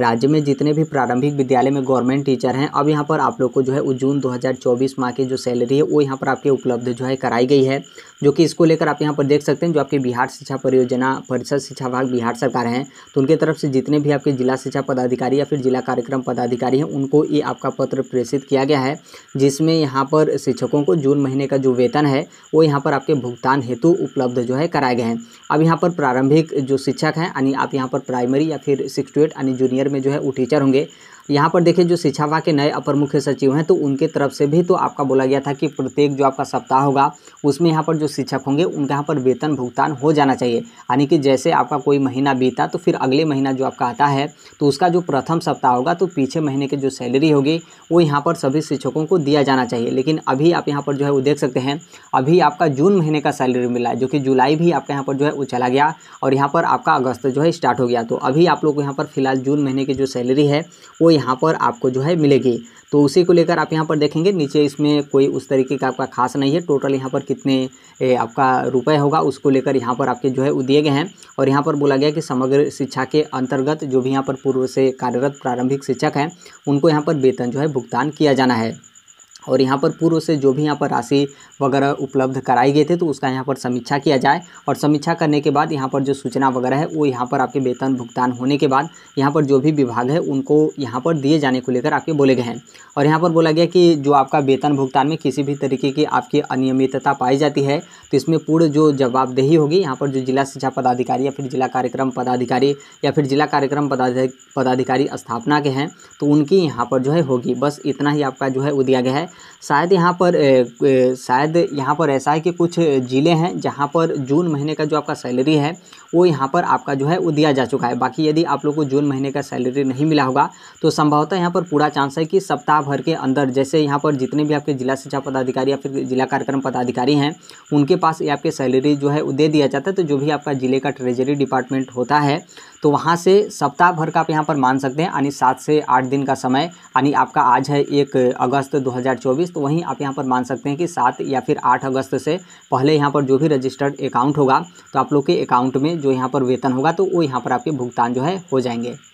राज्य में जितने भी प्रारंभिक विद्यालय में गवर्नमेंट टीचर हैं अब यहाँ पर आप लोग को जो है वो जून 2024 माह की जो सैलरी है वो यहाँ पर आपके उपलब्ध जो है कराई गई है जो कि इसको लेकर आप यहाँ पर देख सकते हैं जो आपके बिहार शिक्षा परियोजना परिषद शिक्षा विभाग बिहार सरकार हैं तो उनके तरफ से जितने भी आपके जिला शिक्षा पदाधिकारी या फिर जिला कार्यक्रम पदाधिकारी हैं उनको ये आपका पत्र प्रेषित किया गया है जिसमें यहाँ पर शिक्षकों को जून महीने का जो वेतन है वो यहाँ पर आपके भुगतान हेतु उपलब्ध जो है कराए गए हैं अब यहाँ पर प्रारंभिक जो शिक्षक हैं यानी आप यहाँ पर प्राइमरी या फिर सिक्स टू एट यानी जूनियर ईयर में जो है वो टीचर होंगे यहाँ पर देखिए जो शिक्षा विभाग के नए अपर मुख्य सचिव हैं तो उनके तरफ से भी तो आपका बोला गया था कि प्रत्येक जो आपका सप्ताह होगा उसमें यहाँ पर जो शिक्षक होंगे उनका यहाँ पर वेतन भुगतान हो जाना चाहिए यानी कि जैसे आपका कोई महीना बीता तो फिर अगले महीना जो आपका आता है तो उसका जो प्रथम सप्ताह होगा तो पीछे महीने की जो सैलरी होगी वो यहाँ पर सभी शिक्षकों को दिया जाना चाहिए लेकिन अभी आप यहाँ पर जो है वो देख सकते हैं अभी आपका जून महीने का सैलरी मिला है जो कि जुलाई भी आपका यहाँ पर जो है वो चला गया और यहाँ पर आपका अगस्त जो है स्टार्ट हो गया तो अभी आप लोग को यहाँ पर फिलहाल जून महीने की जो सैलरी है वो यहाँ पर आपको जो है मिलेगी तो उसी को लेकर आप यहाँ पर देखेंगे नीचे इसमें कोई उस तरीके का आपका खास नहीं है टोटल यहाँ पर कितने ए, आपका रुपए होगा उसको लेकर यहाँ पर आपके जो है दिए गए हैं और यहाँ पर बोला गया कि समग्र शिक्षा के अंतर्गत जो भी यहाँ पर पूर्व से कार्यरत प्रारंभिक शिक्षक हैं उनको यहाँ पर वेतन जो है भुगतान किया जाना है और यहाँ पर पूर्व से जो भी यहाँ पर राशि वगैरह उपलब्ध कराए गए थे तो उसका यहाँ पर समीक्षा किया जाए और समीक्षा करने के बाद यहाँ पर जो सूचना वगैरह है वो यहाँ पर आपके वेतन भुगतान होने के बाद यहाँ पर जो भी विभाग है उनको यहाँ पर दिए जाने को लेकर आपके बोले गए हैं और यहाँ पर बोला गया कि जो आपका वेतन भुगतान में किसी भी तरीके की आपकी अनियमितता पाई जाती है तो इसमें पूर्ण जो जवाबदेही होगी यहाँ पर जो जिला शिक्षा पदाधिकारी या फिर जिला कार्यक्रम पदाधिकारी या फिर जिला कार्यक्रम पदाधिकारी स्थापना के हैं तो उनकी यहाँ पर जो है होगी बस इतना ही आपका जो है वो दिया गया है शायद यहाँ पर शायद यहाँ पर ऐसा है कि कुछ ज़िले हैं जहाँ पर जून महीने का जो आपका सैलरी है वो यहाँ पर आपका जो है वो दिया जा चुका है बाकी यदि आप लोग को जून महीने का सैलरी नहीं मिला होगा तो संभवतः यहाँ पर पूरा चांस है कि सप्ताह भर के अंदर जैसे यहाँ पर जितने भी आपके जिला शिक्षा पदाधिकारी या फिर जिला कार्यक्रम पदाधिकारी हैं उनके पास ये आपके सैलरी जो है वो दे दिया जाता है तो जो भी आपका ज़िले का ट्रेजरी डिपार्टमेंट होता है तो वहाँ से सप्ताह भर का आप यहाँ पर मान सकते हैं यानी सात से आठ दिन का समय यानी आपका आज है एक अगस्त 2024 तो वहीं आप यहाँ पर मान सकते हैं कि सात या फिर आठ अगस्त से पहले यहाँ पर जो भी रजिस्टर्ड अकाउंट होगा तो आप लोग के अकाउंट में जो यहाँ पर वेतन होगा तो वो यहाँ पर आपके भुगतान जो है हो जाएंगे